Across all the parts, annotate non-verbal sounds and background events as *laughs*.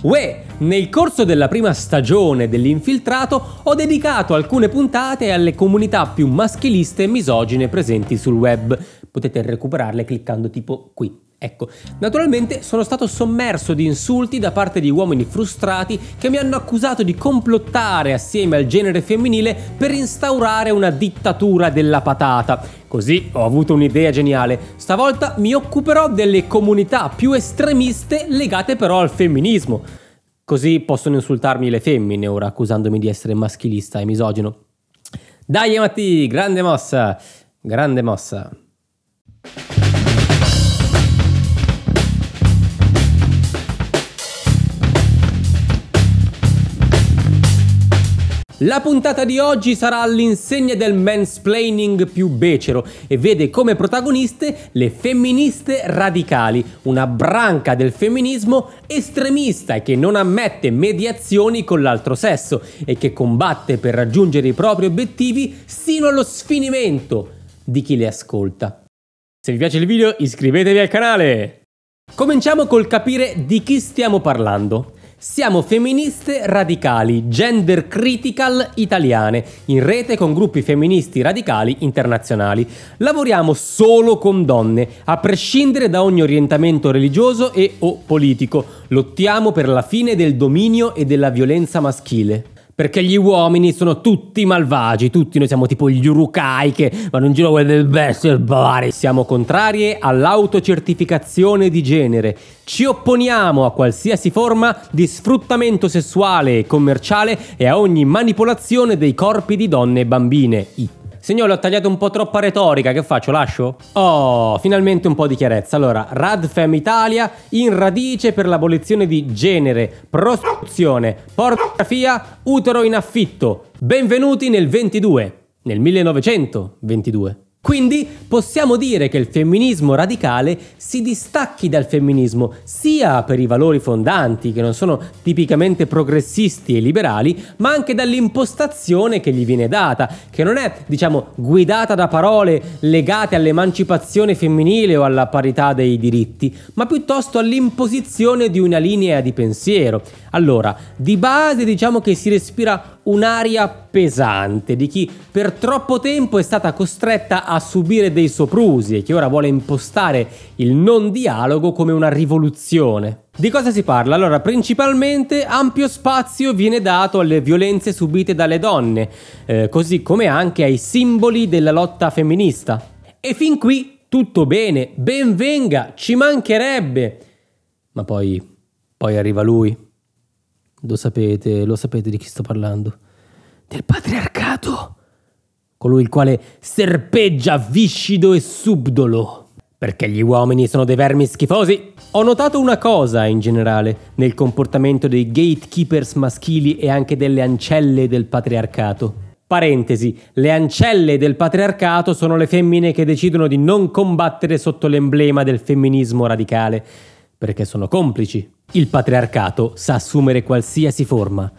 Uè, nel corso della prima stagione dell'infiltrato ho dedicato alcune puntate alle comunità più maschiliste e misogine presenti sul web. Potete recuperarle cliccando tipo qui. Ecco, naturalmente sono stato sommerso di insulti da parte di uomini frustrati che mi hanno accusato di complottare assieme al genere femminile per instaurare una dittatura della patata. Così ho avuto un'idea geniale. Stavolta mi occuperò delle comunità più estremiste legate però al femminismo. Così possono insultarmi le femmine ora accusandomi di essere maschilista e misogino. Dai Matti, grande mossa! Grande mossa! La puntata di oggi sarà all'insegna del mansplaining più becero e vede come protagoniste le femministe radicali, una branca del femminismo estremista che non ammette mediazioni con l'altro sesso e che combatte per raggiungere i propri obiettivi sino allo sfinimento di chi le ascolta. Se vi piace il video iscrivetevi al canale! Cominciamo col capire di chi stiamo parlando. Siamo femministe radicali, gender critical italiane, in rete con gruppi femministi radicali internazionali. Lavoriamo solo con donne, a prescindere da ogni orientamento religioso e o politico. Lottiamo per la fine del dominio e della violenza maschile. Perché gli uomini sono tutti malvagi, tutti noi siamo tipo gli urukai che vanno in giro con le bestie barbare. Siamo contrarie all'autocertificazione di genere. Ci opponiamo a qualsiasi forma di sfruttamento sessuale e commerciale e a ogni manipolazione dei corpi di donne e bambine, i Signore, ho tagliato un po' troppa retorica, che faccio? Lascio? Oh, finalmente un po' di chiarezza. Allora, Radfem Italia in radice per l'abolizione di genere, prostituzione, pornografia, utero in affitto. Benvenuti nel 22, nel 1922. Quindi possiamo dire che il femminismo radicale si distacchi dal femminismo sia per i valori fondanti, che non sono tipicamente progressisti e liberali, ma anche dall'impostazione che gli viene data, che non è, diciamo, guidata da parole legate all'emancipazione femminile o alla parità dei diritti, ma piuttosto all'imposizione di una linea di pensiero. Allora, di base diciamo che si respira un'aria pesante di chi per troppo tempo è stata costretta a subire dei soprusi e che ora vuole impostare il non dialogo come una rivoluzione. Di cosa si parla? Allora, principalmente ampio spazio viene dato alle violenze subite dalle donne, eh, così come anche ai simboli della lotta femminista. E fin qui tutto bene, ben venga, ci mancherebbe. Ma poi, poi arriva lui. Lo sapete, lo sapete di chi sto parlando del patriarcato, colui il quale serpeggia viscido e subdolo. Perché gli uomini sono dei vermi schifosi? Ho notato una cosa in generale nel comportamento dei gatekeepers maschili e anche delle ancelle del patriarcato. Parentesi, le ancelle del patriarcato sono le femmine che decidono di non combattere sotto l'emblema del femminismo radicale, perché sono complici. Il patriarcato sa assumere qualsiasi forma,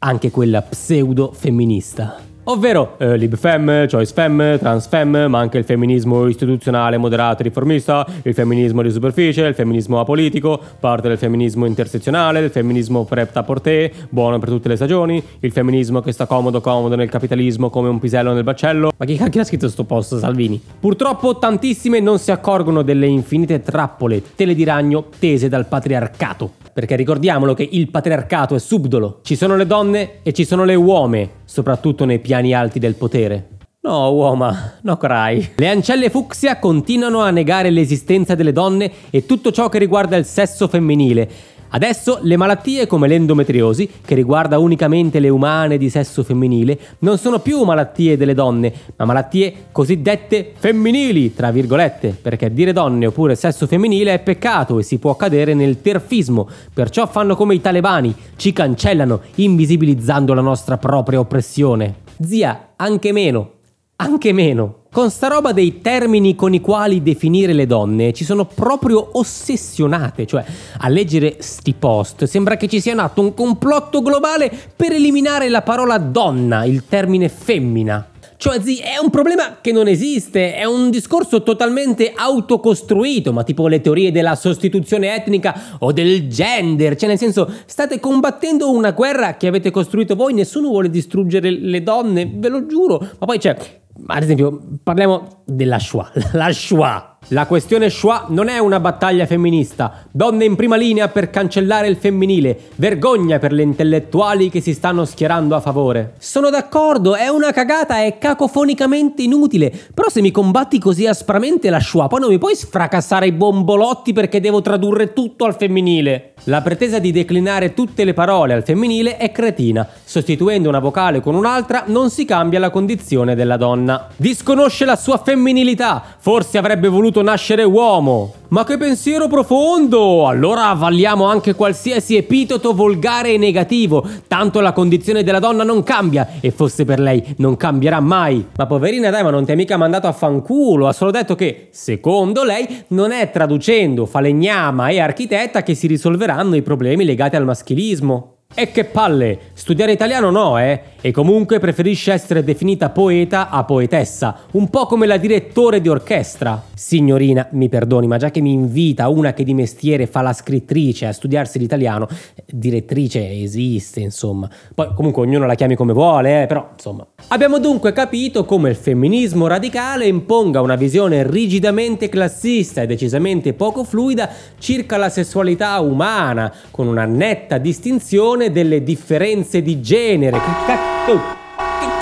anche quella pseudo femminista ovvero eh, libfem, choice fem, trans fem, ma anche il femminismo istituzionale moderato e riformista, il femminismo di superficie, il femminismo apolitico, parte del femminismo intersezionale, il femminismo prepta porté, buono per tutte le stagioni, il femminismo che sta comodo comodo nel capitalismo come un pisello nel baccello. Ma chi cacchio ha scritto sto posto, Salvini? Purtroppo tantissime non si accorgono delle infinite trappole, tele di ragno tese dal patriarcato. Perché ricordiamolo che il patriarcato è subdolo. Ci sono le donne e ci sono le uomini, soprattutto nei piani piani alti del potere. No, uomo, no crai. Le ancelle fucsia continuano a negare l'esistenza delle donne e tutto ciò che riguarda il sesso femminile Adesso le malattie come l'endometriosi, che riguarda unicamente le umane di sesso femminile, non sono più malattie delle donne, ma malattie cosiddette femminili, tra virgolette, perché dire donne oppure sesso femminile è peccato e si può cadere nel terfismo, perciò fanno come i talebani, ci cancellano, invisibilizzando la nostra propria oppressione. Zia, anche meno, anche meno. Con sta roba dei termini con i quali definire le donne ci sono proprio ossessionate, cioè a leggere sti post sembra che ci sia nato un complotto globale per eliminare la parola donna, il termine femmina. Cioè, zi, è un problema che non esiste, è un discorso totalmente autocostruito, ma tipo le teorie della sostituzione etnica o del gender, cioè nel senso state combattendo una guerra che avete costruito voi, nessuno vuole distruggere le donne, ve lo giuro, ma poi c'è... Cioè, ad esempio, parliamo della Shoah. *laughs* La Shoah, la questione Schwa non è una battaglia femminista, donne in prima linea per cancellare il femminile, vergogna per le intellettuali che si stanno schierando a favore. Sono d'accordo, è una cagata, è cacofonicamente inutile, però se mi combatti così aspramente la Schwa, poi non mi puoi sfracassare i bombolotti perché devo tradurre tutto al femminile. La pretesa di declinare tutte le parole al femminile è cretina, sostituendo una vocale con un'altra non si cambia la condizione della donna. Disconosce la sua femminilità, forse avrebbe voluto potuto nascere uomo. Ma che pensiero profondo! Allora avvaliamo anche qualsiasi epiteto volgare e negativo, tanto la condizione della donna non cambia e forse per lei non cambierà mai. Ma poverina dai, ma non ti ha mica mandato a fanculo, ha solo detto che, secondo lei, non è traducendo falegnama e architetta che si risolveranno i problemi legati al maschilismo. E che palle! Studiare italiano no, eh? E comunque preferisce essere definita poeta a poetessa, un po' come la direttore di orchestra. Signorina, mi perdoni, ma già che mi invita una che di mestiere fa la scrittrice a studiarsi l'italiano, direttrice esiste, insomma. Poi comunque ognuno la chiami come vuole, eh? però insomma, Abbiamo dunque capito come il femminismo radicale imponga una visione rigidamente classista e decisamente poco fluida circa la sessualità umana, con una netta distinzione delle differenze di genere. Che cazzo?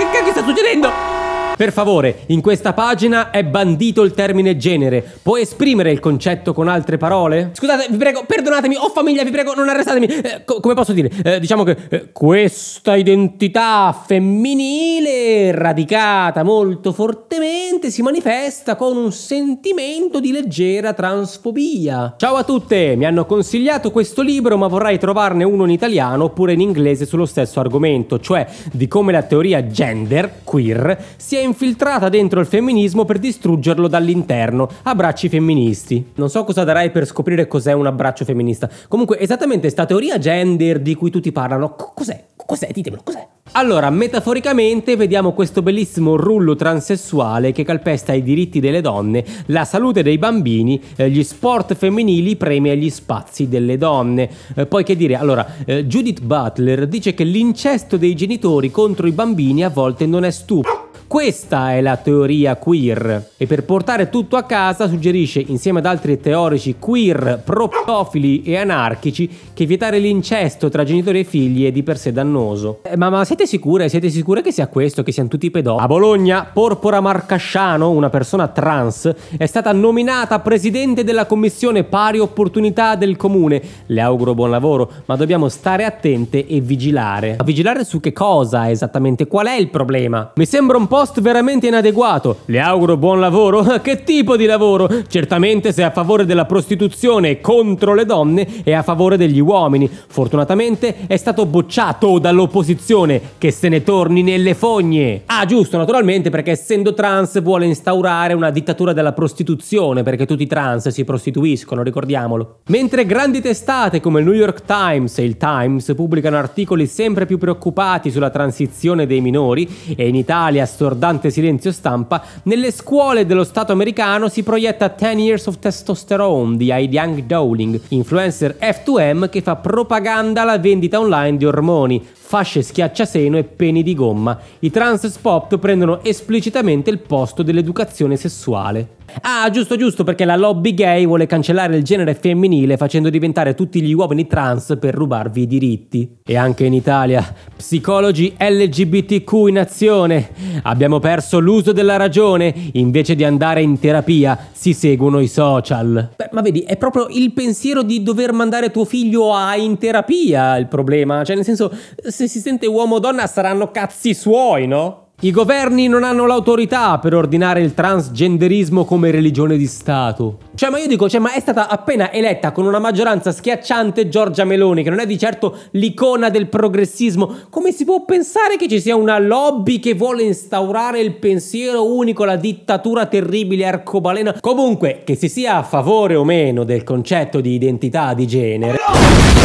Che, che, sta succedendo? Per favore, in questa pagina è bandito il termine genere. Puoi esprimere il concetto con altre parole? Scusate, vi prego, perdonatemi, oh famiglia, vi prego, non arrestatemi. Eh, co- come posso dire? Eh, diciamo che eh, questa identità femminile, radicata molto fortemente, si manifesta con un sentimento di leggera transfobia. Ciao a tutte, mi hanno consigliato questo libro, ma vorrei trovarne uno in italiano oppure in inglese sullo stesso argomento, cioè di come la teoria gender, queer, sia infiltrata dentro il femminismo per distruggerlo dall'interno. Abbracci femministi. Non so cosa darai per scoprire cos'è un abbraccio femminista. Comunque, esattamente sta teoria gender di cui tutti parlano, cos'è? Cos'è? Ditemelo, cos'è? Allora, metaforicamente vediamo questo bellissimo rullo transessuale che calpesta i diritti delle donne, la salute dei bambini, eh, gli sport femminili premia gli spazi delle donne. Eh, poi che dire? Allora, eh, Judith Butler dice che l'incesto dei genitori contro i bambini a volte non è stupido. Questa è la teoria queer e per portare tutto a casa suggerisce insieme ad altri teorici queer, propofili e anarchici che vietare l'incesto tra genitori e figli è di per sé dannoso. Eh, ma, ma, siete sicure? Siete sicure che sia questo, che siano tutti pedofili? A Bologna, Porpora Marcasciano, una persona trans, è stata nominata presidente della commissione pari opportunità del comune. Le auguro buon lavoro, ma dobbiamo stare attente e vigilare. A vigilare su che cosa esattamente? Qual è il problema? Mi sembra un po' post veramente inadeguato. Le auguro buon lavoro? *laughs* che tipo di lavoro? Certamente se è a favore della prostituzione contro le donne è a favore degli uomini. Fortunatamente è stato bocciato dall'opposizione che se ne torni nelle fogne. Ah giusto, naturalmente perché essendo trans vuole instaurare una dittatura della prostituzione perché tutti i trans si prostituiscono, ricordiamolo. Mentre grandi testate come il New York Times e il Times pubblicano articoli sempre più preoccupati sulla transizione dei minori e in Italia storie assordante silenzio stampa, nelle scuole dello Stato americano si proietta 10 Years of Testosterone di Ai Young Dowling, influencer F2M che fa propaganda alla vendita online di ormoni, fasce schiacciaseno e peni di gomma. I trans spot prendono esplicitamente il posto dell'educazione sessuale. Ah, giusto, giusto, perché la lobby gay vuole cancellare il genere femminile facendo diventare tutti gli uomini trans per rubarvi i diritti. E anche in Italia, psicologi LGBTQ in azione. Abbiamo perso l'uso della ragione, invece di andare in terapia si seguono i social. Beh, ma vedi, è proprio il pensiero di dover mandare tuo figlio a in terapia il problema, cioè nel senso se si sente uomo o donna saranno cazzi suoi, no? I governi non hanno l'autorità per ordinare il transgenderismo come religione di Stato. Cioè, ma io dico, cioè, ma è stata appena eletta con una maggioranza schiacciante Giorgia Meloni, che non è di certo l'icona del progressismo. Come si può pensare che ci sia una lobby che vuole instaurare il pensiero unico, la dittatura terribile arcobaleno? Comunque, che si sia a favore o meno del concetto di identità di genere. No!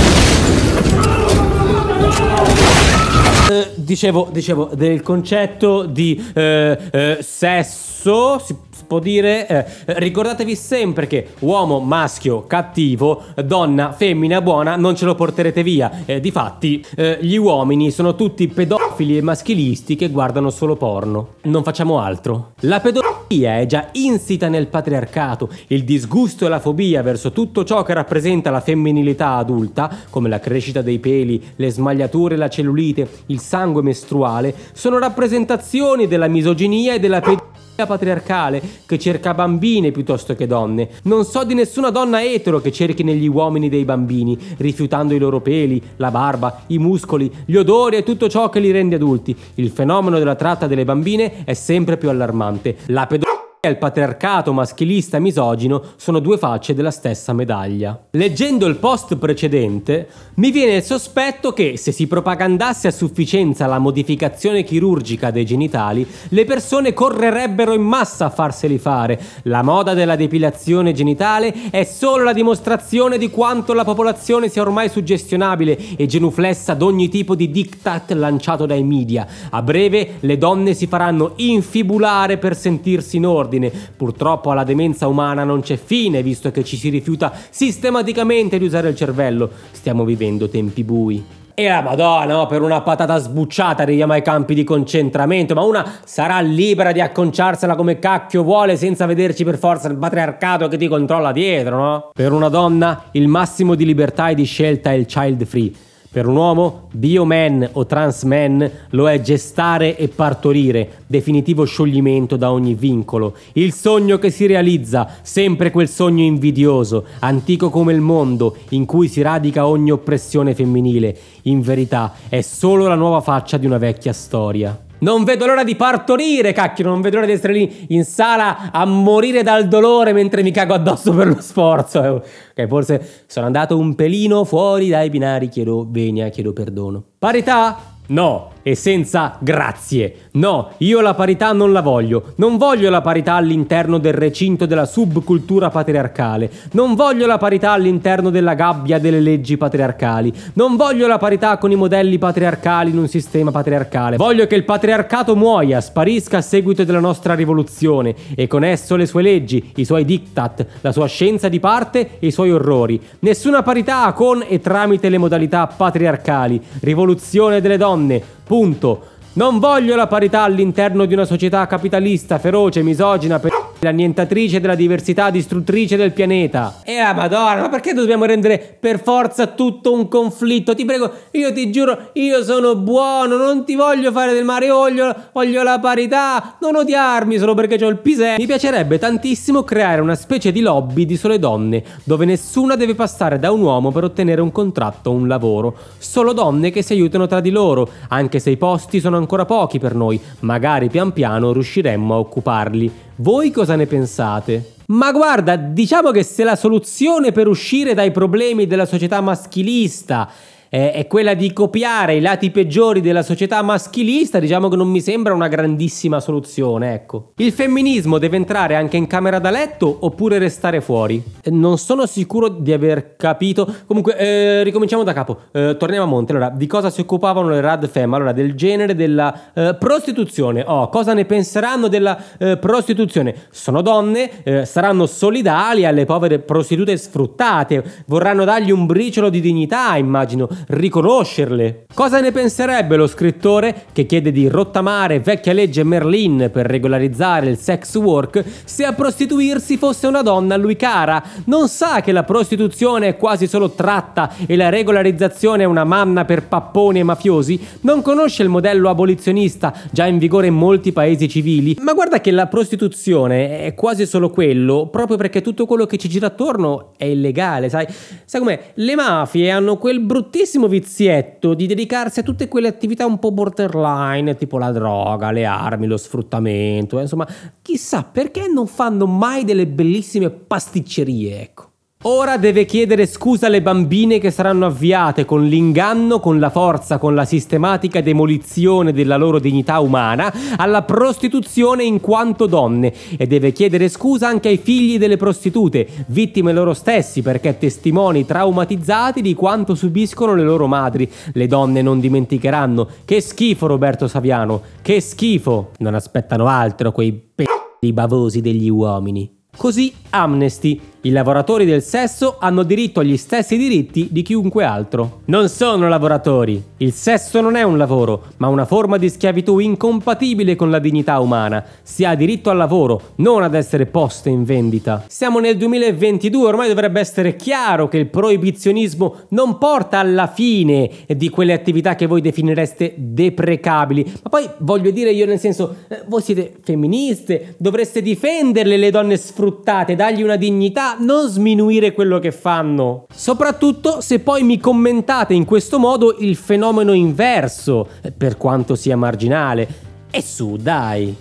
Eh, dicevo, dicevo, del concetto di eh, eh, sesso, si può dire, eh, ricordatevi sempre che uomo maschio cattivo, donna femmina buona, non ce lo porterete via. Eh, difatti, gli uomini sono tutti pedofili pedofili e maschilisti che guardano solo porno. Non facciamo altro. La pedofilia è già insita nel patriarcato, il disgusto e la fobia verso tutto ciò che rappresenta la femminilità adulta, come la crescita dei peli, le smagliature, la cellulite, il sangue mestruale, sono rappresentazioni della misoginia e della pedofilia patriarcale che cerca bambine piuttosto che donne. Non so di nessuna donna etero che cerchi negli uomini dei bambini, rifiutando i loro peli, la barba, i muscoli, gli odori e tutto ciò che li rende adulti. Il fenomeno della tratta delle bambine è sempre più allarmante. La pedofilia il patriarcato maschilista misogino sono due facce della stessa medaglia. Leggendo il post precedente, mi viene il sospetto che se si propagandasse a sufficienza la modificazione chirurgica dei genitali, le persone correrebbero in massa a farseli fare. La moda della depilazione genitale è solo la dimostrazione di quanto la popolazione sia ormai suggestionabile e genuflessa ad ogni tipo di diktat lanciato dai media. A breve le donne si faranno infibulare per sentirsi in ordine ordine. Purtroppo alla demenza umana non c'è fine, visto che ci si rifiuta sistematicamente di usare il cervello. Stiamo vivendo tempi bui. E la madonna, no? Oh, per una patata sbucciata arriviamo ai campi di concentramento, ma una sarà libera di acconciarsela come cacchio vuole senza vederci per forza il patriarcato che ti controlla dietro, no? Per una donna il massimo di libertà e di scelta è il child free per un uomo, bioman o transman lo è gestare e partorire, definitivo scioglimento da ogni vincolo. Il sogno che si realizza, sempre quel sogno invidioso, antico come il mondo, in cui si radica ogni oppressione femminile. In verità, è solo la nuova faccia di una vecchia storia. Non vedo l'ora di partorire, cacchio. Non vedo l'ora di essere lì in sala a morire dal dolore mentre mi cago addosso per lo sforzo. Eh, ok, forse sono andato un pelino fuori dai binari. Chiedo venia, chiedo perdono. Parità? No e senza grazie. No, io la parità non la voglio. Non voglio la parità all'interno del recinto della subcultura patriarcale. Non voglio la parità all'interno della gabbia delle leggi patriarcali. Non voglio la parità con i modelli patriarcali in un sistema patriarcale. Voglio che il patriarcato muoia, sparisca a seguito della nostra rivoluzione e con esso le sue leggi, i suoi diktat, la sua scienza di parte e i suoi orrori. Nessuna parità con e tramite le modalità patriarcali. Rivoluzione delle donne Punto. Non voglio la parità all'interno di una società capitalista, feroce, misogina, per l'annientatrice della diversità distruttrice del pianeta. E la madonna, ma perché dobbiamo rendere per forza tutto un conflitto? Ti prego, io ti giuro, io sono buono, non ti voglio fare del male, voglio, voglio la parità, non odiarmi solo perché ho il pisè. Mi piacerebbe tantissimo creare una specie di lobby di sole donne, dove nessuna deve passare da un uomo per ottenere un contratto o un lavoro, solo donne che si aiutano tra di loro, anche se i posti sono ancora pochi per noi, magari pian piano riusciremmo a occuparli. Voi cosa ne pensate? Ma guarda, diciamo che se la soluzione per uscire dai problemi della società maschilista eh, è quella di copiare i lati peggiori della società maschilista, diciamo che non mi sembra una grandissima soluzione, ecco. Il femminismo deve entrare anche in camera da letto oppure restare fuori? Eh, non sono sicuro di aver capito. Comunque, eh, ricominciamo da capo. Eh, torniamo a monte. Allora, di cosa si occupavano le Rad Femme? Allora, del genere della eh, prostituzione. Oh, cosa ne penseranno della eh, prostituzione? Sono donne, saranno solidali alle povere prostitute sfruttate, vorranno dargli un briciolo di dignità, immagino riconoscerle. Cosa ne penserebbe lo scrittore che chiede di rottamare vecchia legge Merlin per regolarizzare il sex work se a prostituirsi fosse una donna a lui cara? Non sa che la prostituzione è quasi solo tratta e la regolarizzazione è una manna per papponi e mafiosi? Non conosce il modello abolizionista già in vigore in molti paesi civili? Ma guarda che la prostituzione è quasi solo quello proprio perché tutto quello che ci gira attorno è illegale, sai? Sai com'è? Le mafie hanno quel bruttissimo bruttissimo vizietto di dedicarsi a tutte quelle attività un po' borderline, tipo la droga, le armi, lo sfruttamento, eh, insomma, chissà perché non fanno mai delle bellissime pasticcerie, ecco. Ora deve chiedere scusa alle bambine che saranno avviate con l'inganno, con la forza, con la sistematica demolizione della loro dignità umana, alla prostituzione in quanto donne e deve chiedere scusa anche ai figli delle prostitute, vittime loro stessi perché testimoni traumatizzati di quanto subiscono le loro madri. Le donne non dimenticheranno. Che schifo Roberto Saviano, che schifo! Non aspettano altro quei p***i bavosi degli uomini. Così Amnesty, i lavoratori del sesso hanno diritto agli stessi diritti di chiunque altro. Non sono lavoratori. Il sesso non è un lavoro, ma una forma di schiavitù incompatibile con la dignità umana. Si ha diritto al lavoro, non ad essere poste in vendita. Siamo nel 2022, ormai dovrebbe essere chiaro che il proibizionismo non porta alla fine di quelle attività che voi definireste deprecabili. Ma poi voglio dire io nel senso, eh, voi siete femministe, dovreste difenderle le donne sfruttate sfruttate, dargli una dignità, non sminuire quello che fanno. Soprattutto se poi mi commentate in questo modo il fenomeno inverso, per quanto sia marginale. E su, dai!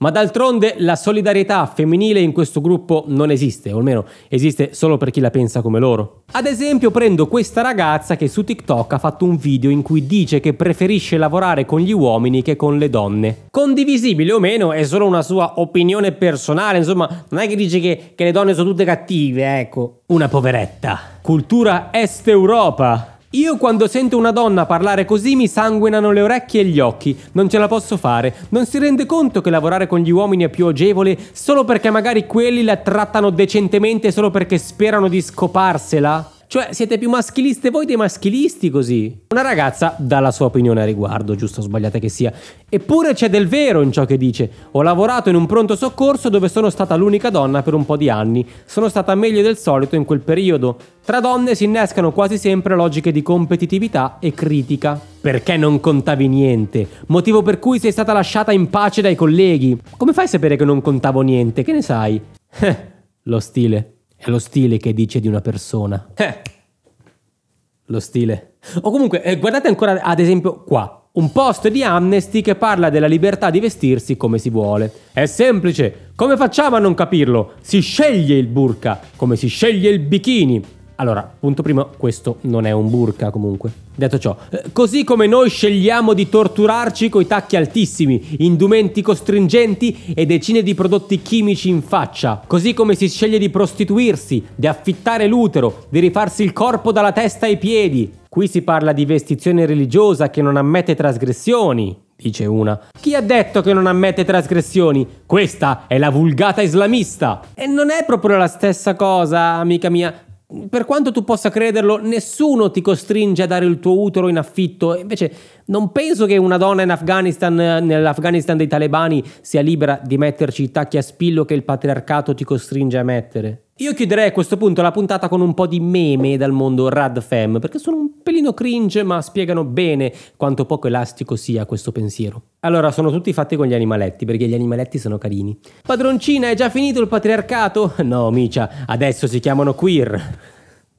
Ma d'altronde la solidarietà femminile in questo gruppo non esiste, o almeno esiste solo per chi la pensa come loro. Ad esempio prendo questa ragazza che su TikTok ha fatto un video in cui dice che preferisce lavorare con gli uomini che con le donne. Condivisibile o meno è solo una sua opinione personale, insomma non è che dice che, che le donne sono tutte cattive, ecco. Una poveretta. Cultura Est Europa. Io quando sento una donna parlare così mi sanguinano le orecchie e gli occhi, non ce la posso fare, non si rende conto che lavorare con gli uomini è più agevole solo perché magari quelli la trattano decentemente solo perché sperano di scoparsela? Cioè, siete più maschiliste voi dei maschilisti così. Una ragazza dà la sua opinione a riguardo, giusto o sbagliata che sia. Eppure c'è del vero in ciò che dice. Ho lavorato in un pronto soccorso dove sono stata l'unica donna per un po' di anni. Sono stata meglio del solito in quel periodo. Tra donne si innescano quasi sempre logiche di competitività e critica. Perché non contavi niente? Motivo per cui sei stata lasciata in pace dai colleghi. Come fai a sapere che non contavo niente? Che ne sai? Eh, *laughs* lo stile. È lo stile che dice di una persona. Eh, lo stile. O comunque, eh, guardate ancora ad esempio qua. Un post di Amnesty che parla della libertà di vestirsi come si vuole. È semplice, come facciamo a non capirlo? Si sceglie il burka, come si sceglie il bikini. Allora, punto primo, questo non è un burka comunque. Detto ciò, eh, così come noi scegliamo di torturarci coi tacchi altissimi, indumenti costringenti e decine di prodotti chimici in faccia, così come si sceglie di prostituirsi, di affittare l'utero, di rifarsi il corpo dalla testa ai piedi. Qui si parla di vestizione religiosa che non ammette trasgressioni, dice una. Chi ha detto che non ammette trasgressioni? Questa è la vulgata islamista. E non è proprio la stessa cosa, amica mia per quanto tu possa crederlo, nessuno ti costringe a dare il tuo utero in affitto. Invece, non penso che una donna in Afghanistan, nell'Afghanistan dei talebani, sia libera di metterci i tacchi a spillo che il patriarcato ti costringe a mettere. Io chiuderei a questo punto la puntata con un po' di meme dal mondo RadFem, perché sono un pelino cringe, ma spiegano bene quanto poco elastico sia questo pensiero. Allora, sono tutti fatti con gli animaletti, perché gli animaletti sono carini. Padroncina, è già finito il patriarcato? *laughs* No, micia, adesso si chiamano queer.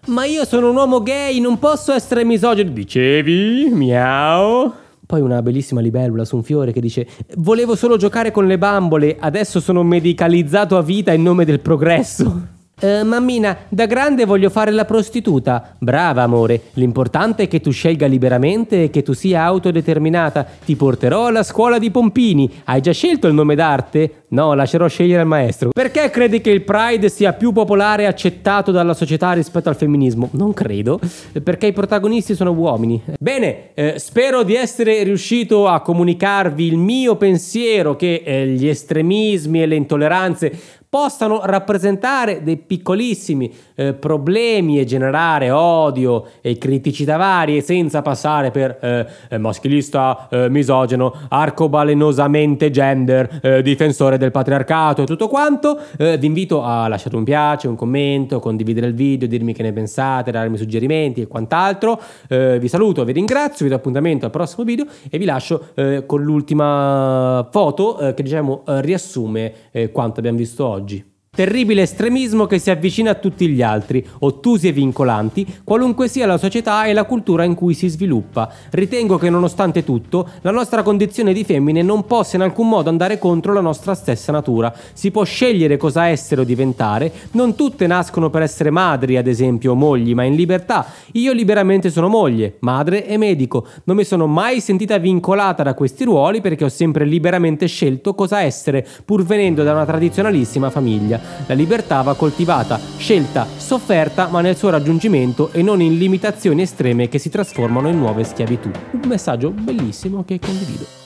Ma io sono un uomo gay, non posso essere misogino. Dicevi? Miau. Poi una bellissima libellula su un fiore che dice: Volevo solo giocare con le bambole, adesso sono medicalizzato a vita in nome del progresso. Eh, mammina, da grande voglio fare la prostituta. Brava, amore. L'importante è che tu scelga liberamente e che tu sia autodeterminata. Ti porterò alla scuola di Pompini. Hai già scelto il nome d'arte? No, lascerò scegliere al maestro. Perché credi che il Pride sia più popolare e accettato dalla società rispetto al femminismo? Non credo, perché i protagonisti sono uomini. Bene, eh, spero di essere riuscito a comunicarvi il mio pensiero che eh, gli estremismi e le intolleranze possano rappresentare dei piccolissimi eh, problemi e generare odio e criticità varie senza passare per eh, eh maschilista, eh, misogeno, arcobalenosamente gender, eh, difensore del patriarcato e tutto quanto, eh, vi invito a lasciare un piace, un commento, condividere il video, dirmi che ne pensate, darmi suggerimenti e quant'altro. vi saluto, vi ringrazio, vi do appuntamento al prossimo video e vi lascio con l'ultima foto che diciamo riassume quanto abbiamo visto oggi. Terribile estremismo che si avvicina a tutti gli altri, ottusi e vincolanti, qualunque sia la società e la cultura in cui si sviluppa. Ritengo che nonostante tutto, la nostra condizione di femmine non possa in alcun modo andare contro la nostra stessa natura. Si può scegliere cosa essere o diventare, non tutte nascono per essere madri, ad esempio, o mogli, ma in libertà. Io liberamente sono moglie, madre e medico. Non mi sono mai sentita vincolata da questi ruoli perché ho sempre liberamente scelto cosa essere, pur venendo da una tradizionalissima famiglia. La libertà va coltivata, scelta, sofferta, ma nel suo raggiungimento e non in limitazioni estreme che si trasformano in nuove schiavitù. Un messaggio bellissimo che condivido.